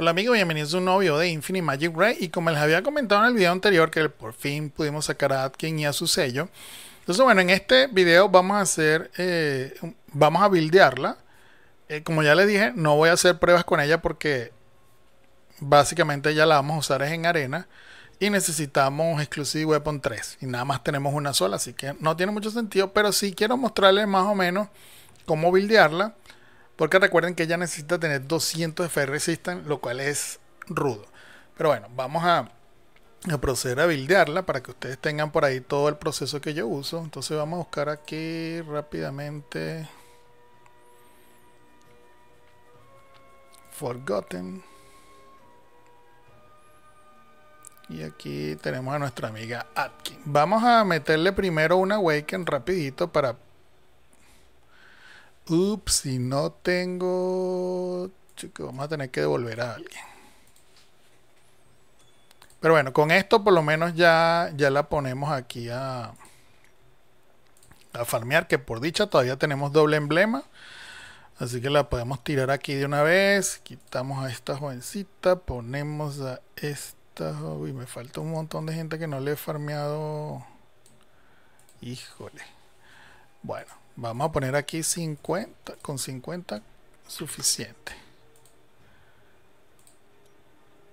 Hola amigos, bienvenidos a un novio de Infinity Magic Ray y como les había comentado en el video anterior que por fin pudimos sacar a Atkin y a su sello entonces bueno, en este video vamos a hacer, eh, vamos a buildearla eh, como ya les dije, no voy a hacer pruebas con ella porque básicamente ya la vamos a usar en arena y necesitamos Exclusive Weapon 3 y nada más tenemos una sola así que no tiene mucho sentido pero sí quiero mostrarles más o menos cómo buildearla porque recuerden que ella necesita tener 200 FR Resistance, lo cual es rudo. Pero bueno, vamos a, proceder a buildearla para que ustedes tengan por ahí todo el proceso que yo uso. Entonces vamos a buscar aquí rápidamente. Forgotten. Y aquí tenemos a nuestra amiga Atkin. Vamos a meterle primero una Awaken rapidito para Ups, y no tengo... Chico, vamos a tener que devolver a alguien. Pero bueno, con esto por lo menos ya, ya la ponemos aquí a, a farmear, que por dicha todavía tenemos doble emblema. Así que la podemos tirar aquí de una vez. Quitamos a esta jovencita. Ponemos a esta. Uy, me falta un montón de gente que no le he farmeado. Híjole. Bueno, vamos a poner aquí 50, con 50 suficiente.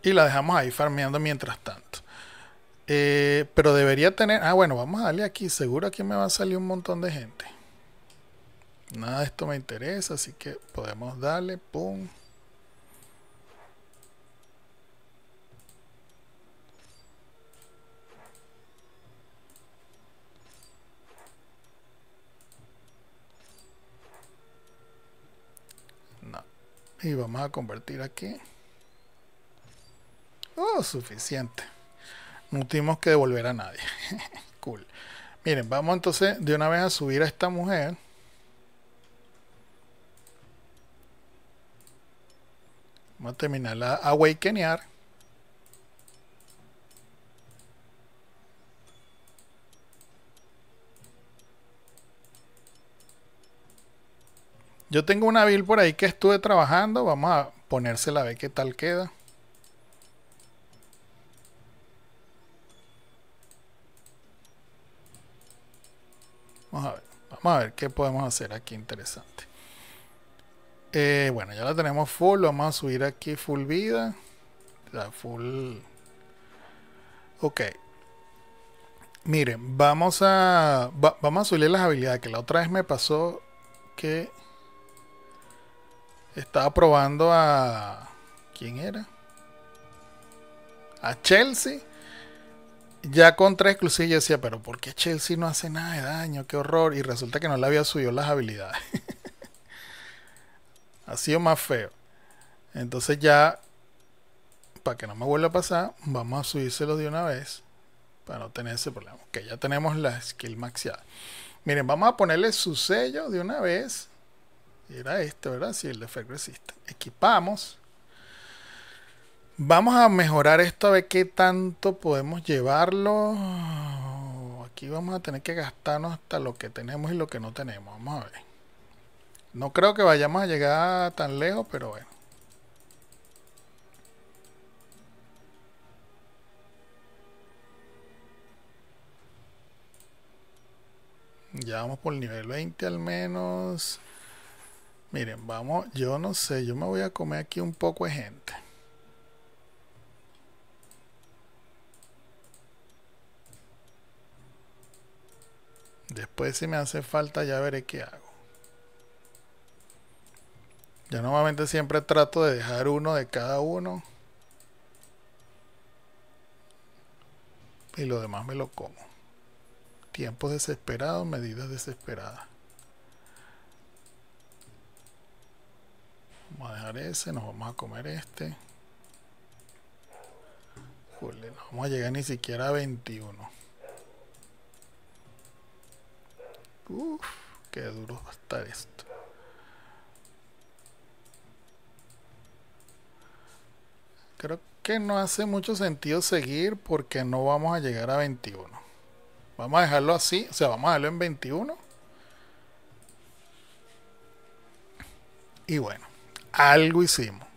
Y la dejamos ahí farmeando mientras tanto. Eh, pero debería tener... Ah, bueno, vamos a darle aquí. Seguro aquí me va a salir un montón de gente. Nada de esto me interesa, así que podemos darle, pum. y vamos a convertir aquí oh suficiente no tuvimos que devolver a nadie cool miren vamos entonces de una vez a subir a esta mujer vamos a terminarla a awakenear Yo tengo una build por ahí que estuve trabajando. Vamos a ponérsela a ver qué tal queda. Vamos a ver, qué podemos hacer aquí interesante. Eh, bueno, ya la tenemos full. Vamos a subir aquí full vida. La full... Ok. Miren, vamos a, vamos a subirle las habilidades. Que la otra vez me pasó que... Estaba probando a. ¿Quién era? A Chelsea. Ya con tres yo decía, pero ¿por qué Chelsea no hace nada de daño? ¡Qué horror! Y resulta que no le había subido las habilidades. ha sido más feo. Entonces ya, para que no me vuelva a pasar, vamos a subírselo de una vez. Para no tener ese problema. Que ya tenemos la skill maxiada. Miren, vamos a ponerle su sello de una vez. Era este, ¿verdad? si el de Fair Equipamos. Vamos a mejorar esto a ver qué tanto podemos llevarlo. Aquí vamos a tener que gastarnos hasta lo que tenemos y lo que no tenemos. Vamos a ver. No creo que vayamos a llegar tan lejos, pero bueno. Ya vamos por el nivel 20 al menos. Miren, vamos, yo no sé, yo me voy a comer aquí un poco de gente. Después si me hace falta ya veré qué hago. Yo normalmente siempre trato de dejar uno de cada uno. Y lo demás me lo como. Tiempos desesperados, medidas desesperadas. Vamos a dejar ese, nos vamos a comer este. Jule, no vamos a llegar ni siquiera a 21. Uf, qué duro va a estar esto. Creo que no hace mucho sentido seguir porque no vamos a llegar a 21. Vamos a dejarlo así, o sea, vamos a dejarlo en 21. Y bueno algo hicimos.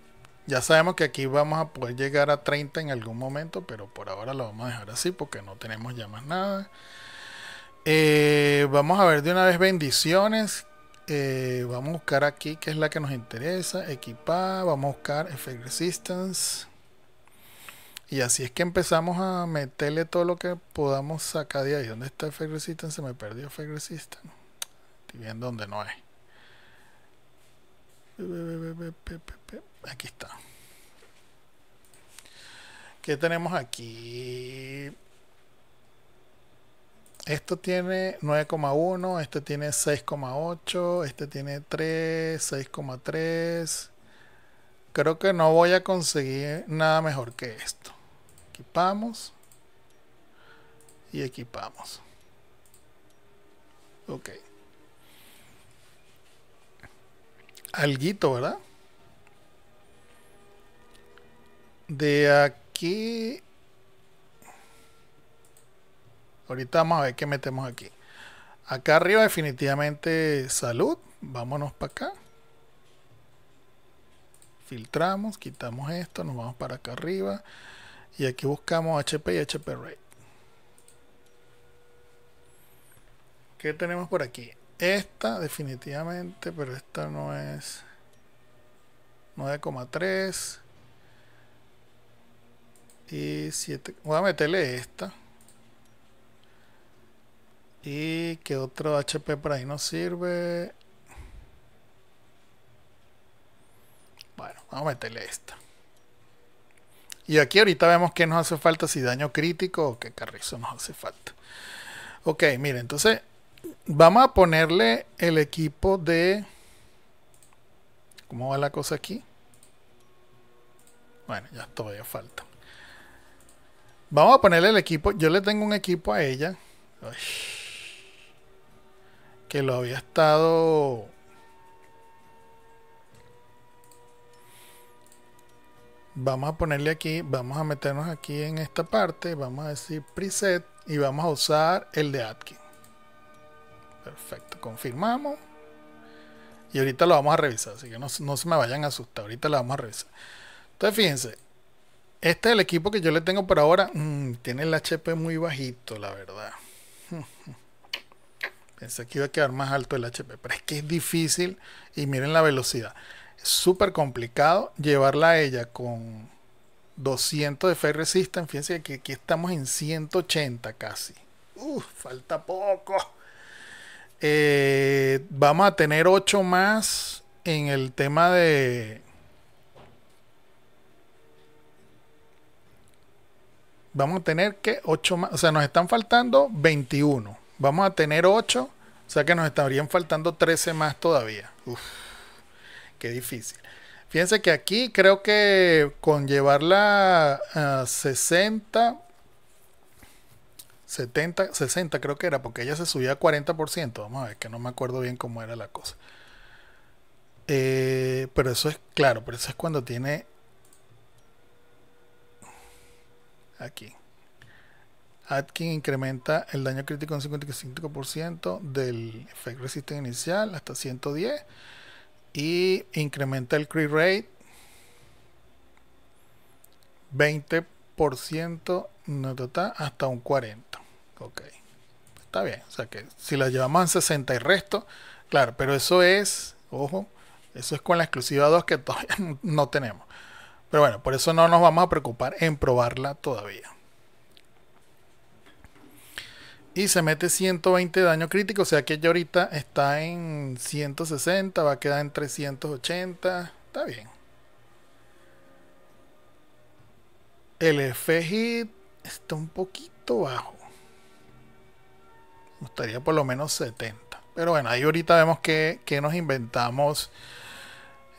Ya sabemos que aquí vamos a poder llegar a 30 en algún momento, pero por ahora lo vamos a dejar así porque no tenemos ya más nada. Eh, vamos a ver de una vez bendiciones. Eh, vamos a buscar aquí que es la que nos interesa. Equipar, vamos a buscar Effect Resistance. Y así es que empezamos a meterle todo lo que podamos sacar de ahí. ¿Dónde está Effect Resistance? Se me perdió Effect Resistance. Estoy viendo dónde no es. Aquí está. ¿Qué tenemos aquí? Esto tiene 9,1, este tiene 6,8, este tiene 3, 6,3. Creo que no voy a conseguir nada mejor que esto. Equipamos. Y equipamos. Ok. alguito, ¿verdad? De aquí... Ahorita vamos a ver qué metemos aquí. Acá arriba definitivamente salud. Vámonos para acá. Filtramos, quitamos esto, nos vamos para acá arriba. Y aquí buscamos HP y HP Rate. ¿Qué tenemos por aquí? Esta definitivamente, pero esta no es 9,3 y 7. Voy a meterle esta. Y que otro HP por ahí nos sirve. Bueno, vamos a meterle esta. Y aquí ahorita vemos que nos hace falta, si daño crítico o qué carrizo nos hace falta. Ok, miren, entonces Vamos a ponerle el equipo de... ¿Cómo va la cosa aquí? Bueno, ya todavía falta. Vamos a ponerle el equipo. Yo le tengo un equipo a ella. que lo había estado... Vamos a ponerle aquí, vamos a meternos aquí en esta parte, vamos a decir preset y vamos a usar el de Atkin. Perfecto, confirmamos. Y ahorita lo vamos a revisar, así que no, se me vayan a asustar. Ahorita lo vamos a revisar. Entonces, fíjense. Este es el equipo que yo le tengo por ahora. Mm, tiene el HP muy bajito, la verdad. Pensé que iba a quedar más alto el HP, pero es que es difícil. Y miren la velocidad. Es súper complicado llevarla a ella con 200 de Fire Resistance. Fíjense que aquí estamos en 180 casi. falta poco. Eh, vamos a tener 8 más en el tema de... Vamos a tener que 8 más, o sea, nos están faltando 21. Vamos a tener 8, o sea que nos estarían faltando 13 más todavía. Uf, qué difícil. Fíjense que aquí creo que con llevarla a ah, 60, 70, 60 creo que era, porque ella se subía a 40%. Vamos a ver, que no me acuerdo bien cómo era la cosa. Eh, pero eso es claro, pero eso es cuando tiene... Aquí. Atkin incrementa el daño crítico en 55% del efecto resistente inicial hasta 110 y incrementa el crit rate 20% hasta un 40. Ok. Está bien. O sea que si la llevamos en 60 y resto, claro, pero eso es, ojo, eso es con la exclusiva 2 que todavía no tenemos. Pero bueno, por eso no nos vamos a preocupar en probarla todavía. Y se mete 120 de daño crítico, o sea que ya ahorita está en 160, va a quedar en 380. Está bien. El F está un poquito bajo gustaría por lo menos 70. Pero bueno, ahí ahorita vemos que, nos inventamos.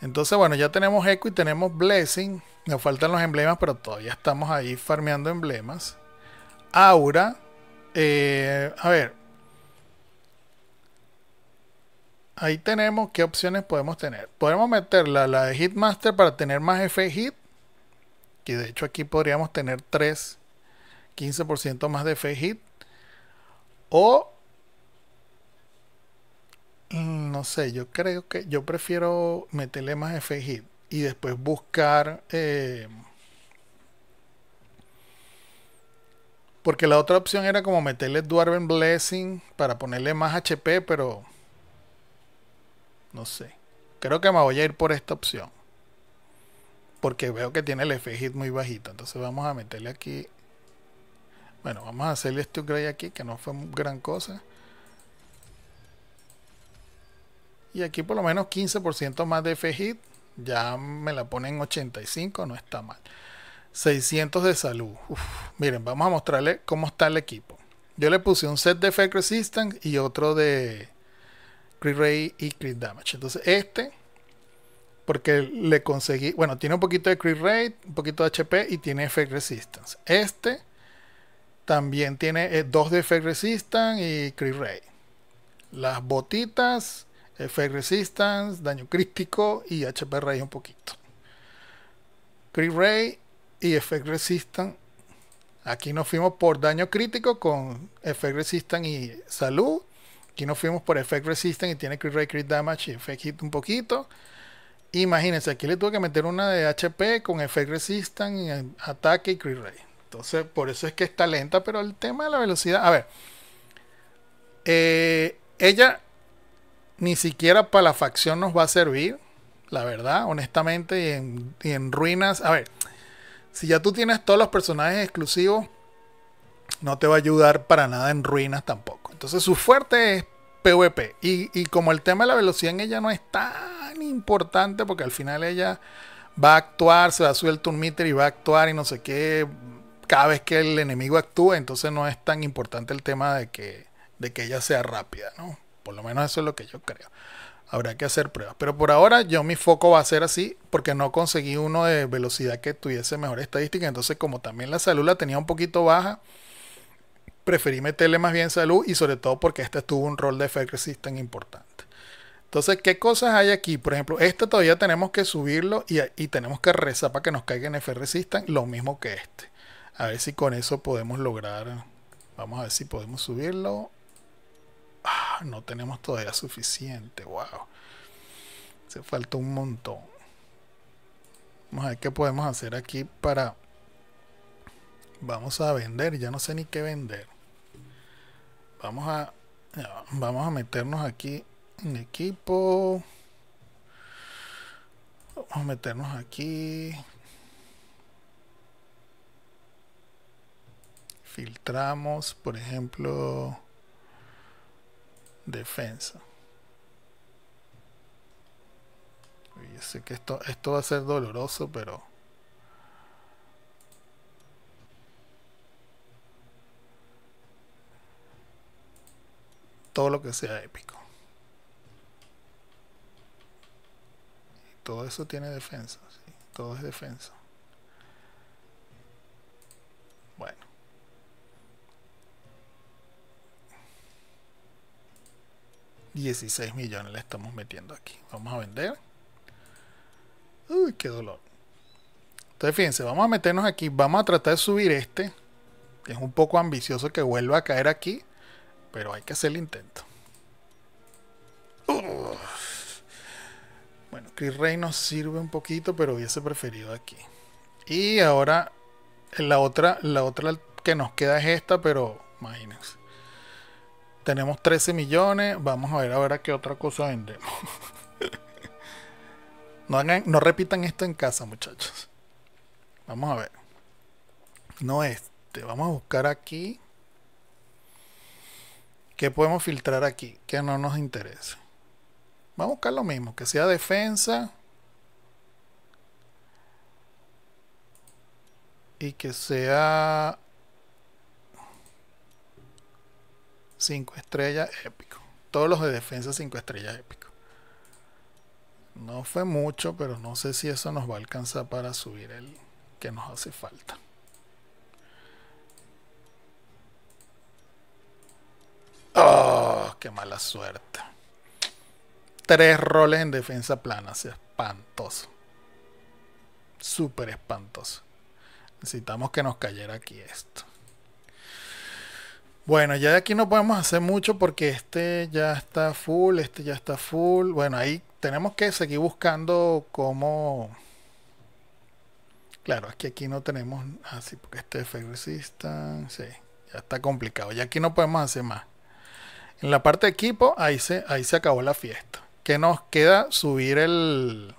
Entonces, bueno, ya tenemos Echo y tenemos Blessing. Nos faltan los emblemas, pero todavía estamos ahí farmeando emblemas. Aura. Eh, a ver. Ahí tenemos qué opciones podemos tener. Podemos meterla, la de Hitmaster, para tener más F Hit. Que de hecho aquí podríamos tener 3, 15% más de F Hit. O Mm, no sé, yo creo que yo prefiero meterle más FHIT y después buscar. Eh, porque la otra opción era como meterle Dwarven Blessing para ponerle más HP, pero. No sé. Creo que me voy a ir por esta opción. Porque veo que tiene el FHIT muy bajito. Entonces vamos a meterle aquí. Bueno, vamos a hacerle este upgrade aquí, que no fue gran cosa. Y aquí por lo menos 15% más de f Ya me la ponen 85, no está mal. 600 de salud. miren, vamos a mostrarle cómo está el equipo. Yo le puse un set de fake Resistance y otro de Crit Ray y Crit Damage. Entonces este, porque le conseguí, bueno, tiene un poquito de Crit Ray, un poquito de HP y tiene fake Resistance. Este también tiene eh, dos de Effect Resistance y Crit Ray. Las botitas Effect eh, Resistance, daño crítico y HP Ray un poquito. Crit Ray y Effect Resistance. Aquí nos fuimos por daño crítico con Effect Resistance y salud. Aquí nos fuimos por Effect Resistance y tiene Crit Ray, Crit Damage y Effect Hit un poquito. Imagínense, aquí le tuve que meter una de HP con Effect Resistance, ataque y Crit Ray. Entonces, por eso es que está lenta, pero el tema de la velocidad. A ver. Eh, ella ni siquiera para la facción nos va a servir, la verdad, honestamente, y en, ruinas. A ver, si ya tú tienes todos los personajes exclusivos, no te va a ayudar para nada en ruinas tampoco. Entonces su fuerte es PvP. Y, como el tema de la velocidad en ella no es tan importante, porque al final ella va a actuar, se va a subir un meter y va a actuar y no sé qué, cada vez que el enemigo actúe, entonces no es tan importante el tema de que, de que ella sea rápida, ¿no? Por lo menos eso es lo que yo creo. Habrá que hacer pruebas. Pero por ahora yo mi foco va a ser así porque no conseguí uno de velocidad que tuviese mejor estadística. Entonces como también la salud la tenía un poquito baja, preferí meterle más bien salud y sobre todo porque este tuvo un rol de f tan importante. Entonces, ¿qué cosas hay aquí? Por ejemplo, esta todavía tenemos que subirlo y, y tenemos que rezar para que nos caiga en F Resistant, lo mismo que este. A ver si con eso podemos lograr. Vamos a ver si podemos subirlo. Ah, no tenemos todavía suficiente. Wow. Se falta un montón. Vamos a ver qué podemos hacer aquí para... Vamos a vender. Ya no sé ni qué vender. Vamos a... Vamos a meternos aquí en equipo. Vamos a meternos aquí. Filtramos, por ejemplo defensa. yo sé que esto, esto va a ser doloroso, pero... Todo lo que sea épico. todo eso tiene defensa, ¿sí? todo es defensa. 16 millones le estamos metiendo aquí. Vamos a vender. Uy, qué dolor. Entonces, fíjense, vamos a meternos aquí. Vamos a tratar de subir este. Es un poco ambicioso que vuelva a caer aquí. Pero hay que hacer el intento. Bueno, Chris Rey nos sirve un poquito, pero hubiese preferido aquí. Y ahora la otra, la otra que nos queda es esta, pero imagínense. Tenemos 13 millones. Vamos a ver ahora qué otra cosa vendemos. no, repitan esto en casa, muchachos. Vamos a ver. No este. Vamos a buscar aquí. ¿Qué podemos filtrar aquí? Que no nos interese. Vamos a buscar lo mismo. Que sea defensa. Y que sea 5 estrellas épico. Todos los de defensa 5 estrellas épico. No fue mucho, pero no sé si eso nos va a alcanzar para subir el que nos hace falta. ¡Oh! ¡Qué mala suerte! Tres roles en defensa plana. es espantoso. Súper espantoso. Necesitamos que nos cayera aquí esto. Bueno, ya de aquí no podemos hacer mucho porque este ya está full, este ya está full. Bueno, ahí tenemos que seguir buscando cómo... Claro, es que aquí no tenemos así ah, porque este Fake resistance, sí, ya está complicado. Ya aquí no podemos hacer más. En la parte de equipo, ahí se, ahí se acabó la fiesta. ¿Qué nos queda subir el,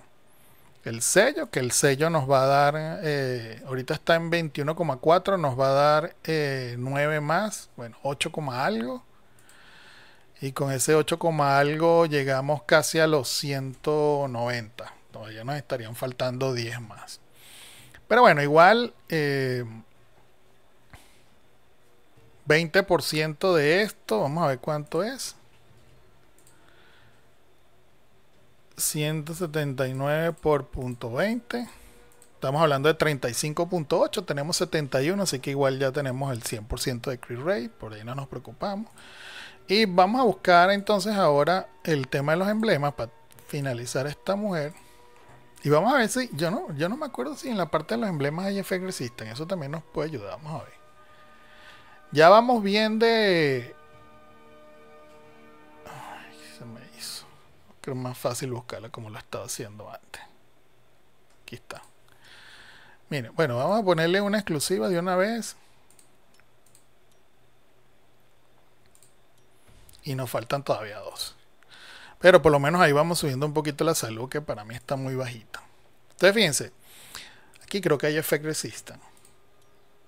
el sello, que el sello nos va a dar, eh, ahorita está en 21,4, nos va a dar 9 eh, más, bueno, 8, algo. Y con ese 8, algo llegamos casi a los 190. Todavía nos estarían faltando 10 más. Pero bueno, igual 20% eh, de esto, vamos a ver cuánto es. 179 por punto 20. Estamos hablando de 35.8, tenemos 71, así que igual ya tenemos el 100% de crit rate, por ahí no nos preocupamos. Y vamos a buscar entonces ahora el tema de los emblemas para finalizar esta mujer. Y vamos a ver si, yo no, yo no me acuerdo si en la parte de los emblemas hay efecto resisten, eso también nos puede ayudar, vamos a ver. Ya vamos bien de Creo más fácil buscarla como lo estaba haciendo antes. Aquí está. Miren, bueno, vamos a ponerle una exclusiva de una vez. Y nos faltan todavía dos. Pero por lo menos ahí vamos subiendo un poquito la salud que para mí está muy bajita. Entonces fíjense, aquí creo que hay effect resistant.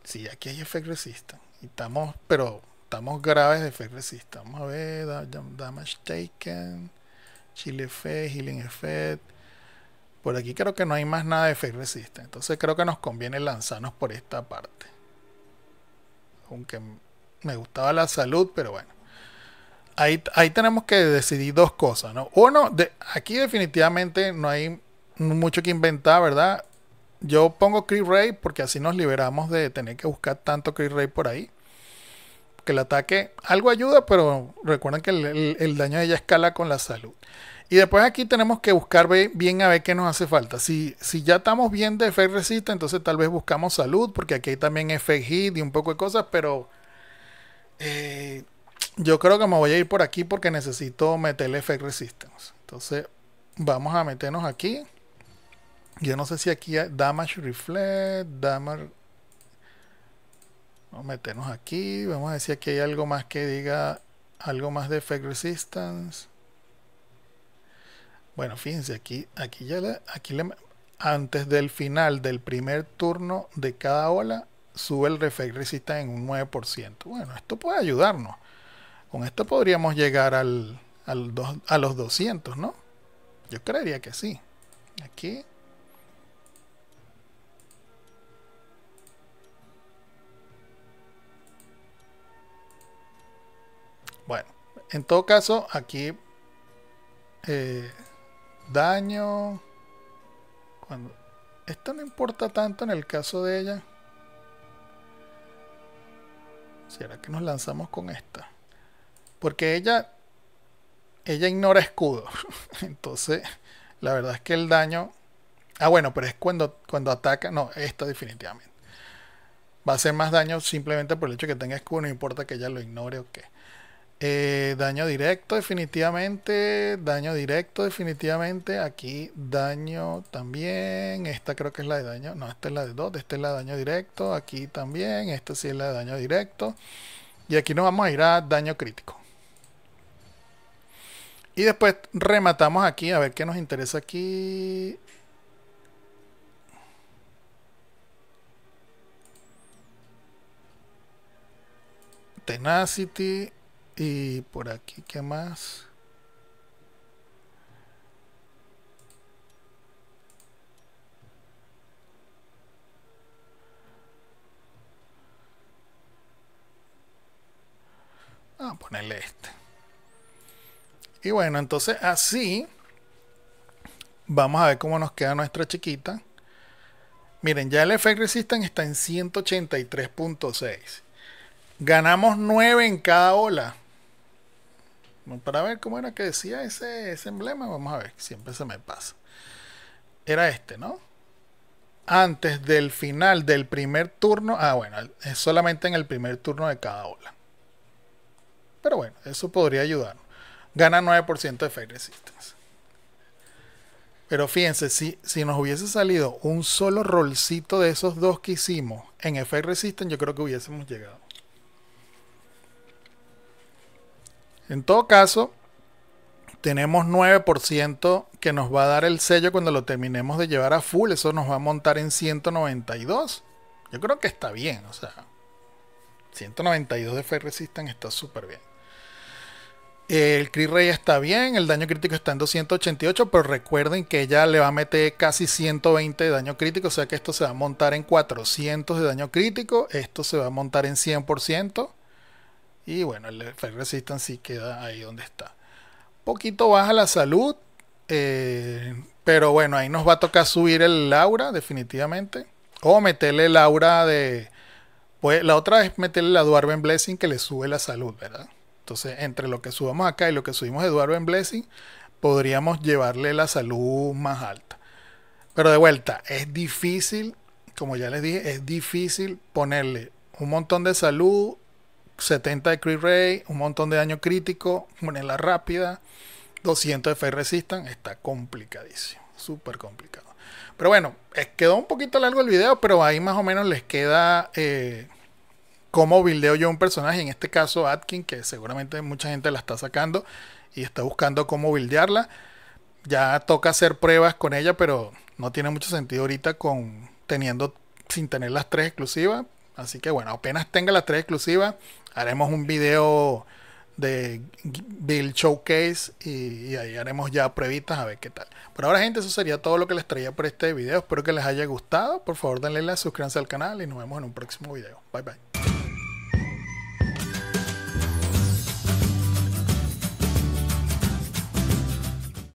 Sí, aquí hay effect resistant. Y estamos, pero estamos graves de effect resistant. Vamos a ver, damage taken. Chile Fe, Healing Effect. Por aquí creo que no hay más nada de Effect Resist. Entonces creo que nos conviene lanzarnos por esta parte. Aunque me gustaba la salud, pero bueno. Ahí, tenemos que decidir dos cosas, ¿no? Uno, de, aquí definitivamente no hay mucho que inventar, ¿verdad? Yo pongo Creep Ray porque así nos liberamos de tener que buscar tanto Creep Ray por ahí que el ataque algo ayuda, pero recuerden que el, daño de ella escala con la salud. Y después aquí tenemos que buscar bien a ver qué nos hace falta. Si, si ya estamos bien de fe Resist, entonces tal vez buscamos salud, porque aquí hay también Effect Hit y un poco de cosas, pero eh, yo creo que me voy a ir por aquí porque necesito meterle Effect Resistance. Entonces vamos a meternos aquí. Yo no sé si aquí hay Damage Reflect, Damage Vamos a meternos aquí. Vamos a decir si aquí hay algo más que diga algo más de Fake Resistance. Bueno, fíjense, aquí, aquí ya aquí antes del final del primer turno de cada ola, sube el Refake Resistance en un 9%. Bueno, esto puede ayudarnos. Con esto podríamos llegar al, al a los 200, ¿no? Yo creería que sí. Aquí. En todo caso, aquí eh, daño. Cuando, esto no importa tanto en el caso de ella. ¿Será que nos lanzamos con esta? Porque ella. Ella ignora escudo. Entonces, la verdad es que el daño. Ah, bueno, pero es cuando, cuando ataca. No, esta definitivamente. Va a hacer más daño simplemente por el hecho de que tenga escudo. No importa que ella lo ignore o qué. Eh, daño directo, definitivamente. Daño directo, definitivamente. Aquí daño también. Esta creo que es la de daño. No, esta es la de 2. Esta es la de daño directo. Aquí también. Esta sí es la de daño directo. Y aquí nos vamos a ir a daño crítico. Y después rematamos aquí. A ver qué nos interesa aquí. Tenacity. Y por aquí, ¿qué más? Vamos ah, a ponerle este. Y bueno, entonces así vamos a ver cómo nos queda nuestra chiquita. Miren, ya el Effect Resistance está en 183.6. Ganamos 9 en cada ola. Para ver cómo era que decía ese, emblema, vamos a ver, siempre se me pasa. Era este, ¿no? Antes del final del primer turno. Ah, bueno, es solamente en el primer turno de cada ola. Pero bueno, eso podría ayudar Gana 9% de Fire Resistance. Pero fíjense, si, si, nos hubiese salido un solo rolcito de esos dos que hicimos en Effect Resistance, yo creo que hubiésemos llegado. En todo caso, tenemos 9% que nos va a dar el sello cuando lo terminemos de llevar a full. Eso nos va a montar en 192. Yo creo que está bien, o sea. 192 de Fire Resistance está súper bien. El Crit Ray está bien, el daño crítico está en 288, pero recuerden que ella le va a meter casi 120 de daño crítico, o sea que esto se va a montar en 400 de daño crítico, esto se va a montar en 100%, y bueno, el Fire Resistance sí queda ahí donde está. Poquito baja la salud. Eh, pero bueno, ahí nos va a tocar subir el Laura, definitivamente. O meterle el Laura de. Pues la otra es meterle la en Blessing que le sube la salud, ¿verdad? Entonces, entre lo que subamos acá y lo que subimos de en Blessing, podríamos llevarle la salud más alta. Pero de vuelta, es difícil, como ya les dije, es difícil ponerle un montón de salud 70 de crit ray un montón de daño crítico, la rápida, 200 de fire resistance, está complicadísimo, súper complicado. Pero bueno, quedó un poquito largo el video, pero ahí más o menos les queda eh, cómo buildeo yo un personaje, en este caso Atkin, que seguramente mucha gente la está sacando y está buscando cómo buildearla. Ya toca hacer pruebas con ella, pero no tiene mucho sentido ahorita con teniendo sin tener las tres exclusivas. Así que bueno, apenas tenga las tres exclusivas, haremos un video de Build Showcase y, ahí haremos ya pruebitas a ver qué tal. Por ahora, gente, eso sería todo lo que les traía por este video. Espero que les haya gustado. Por favor, denle like, suscríbanse al canal y nos vemos en un próximo video. Bye bye.